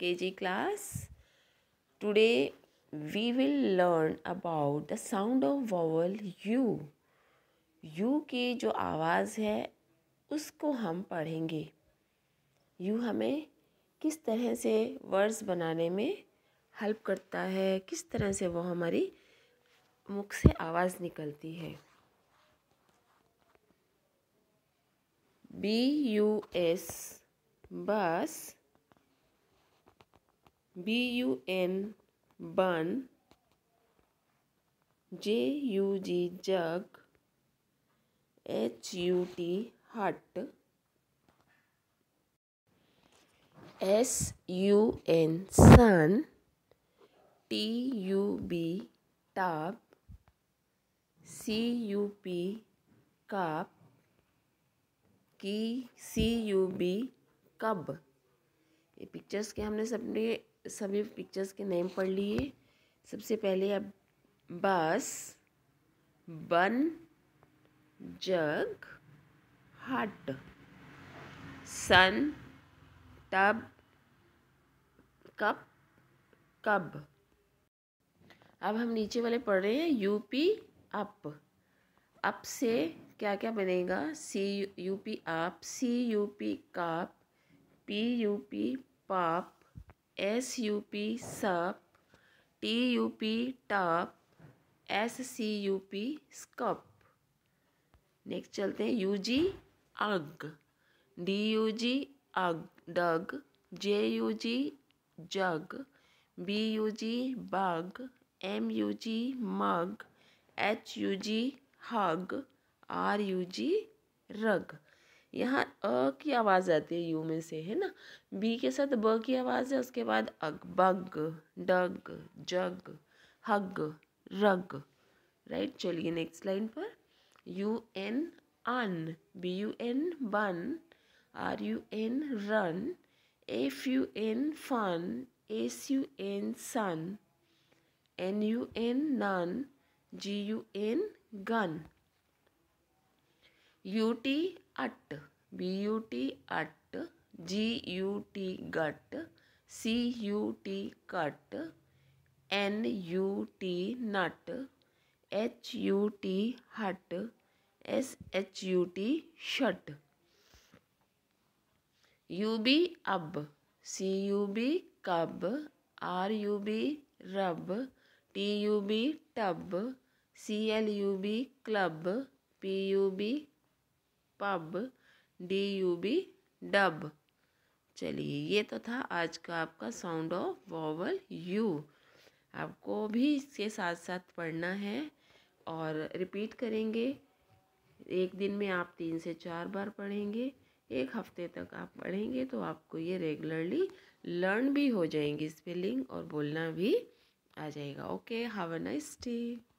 के G class today we will learn about the sound of vowel U U की जो आवाज़ है उसको हम पढ़ेंगे यू हमें किस तरह से वर्ड्स बनाने में हेल्प करता है किस तरह से वो हमारी मुख से आवाज़ निकलती है B U S bus B U N bun J U G jug H U T hut S U N sun T U B tub C U P cup की सी यू बी कब ये पिक्चर्स के हमने सबने सभी pictures के name पढ़ लिए सबसे पहले अब बस बन जग हट सन टब कप कब अब हम नीचे वाले पढ़ रहे हैं यूपी अप अप से क्या क्या बनेगा सी यूपी आप C U P cup P U P pup S U P sup T U P tup S C U P scup next चलते हैं U G ug D U G ug dug J U G jug B U G bug M U G mug H U G hug R U G rug यहाँ अ की आवाज़ आती है you में से है ना बी के साथ ब की आवाज़ है उसके बाद अग बग डग जग हग रग राइट चलिए नेक्स्ट लाइन पर U N un B U N bun R U N run F U N fun S U N sun N U N nun G U N gun U T ut B U T but G U T gut C U T cut N U T nut H U T hut S H U T shut U B ub C U B cub are you B rub T U B tub C L U B club P U B pub D U B dub चलिए ये तो था आज का आपका sound of vowel you आपको भी इसके साथ साथ पढ़ना है और रिपीट करेंगे एक दिन में आप तीन से चार बार पढ़ेंगे एक हफ्ते तक आप पढ़ेंगे तो आपको ये रेगुलरली लर्न भी हो जाएंगी स्पेलिंग और बोलना भी आ जाएगा okay have a nice day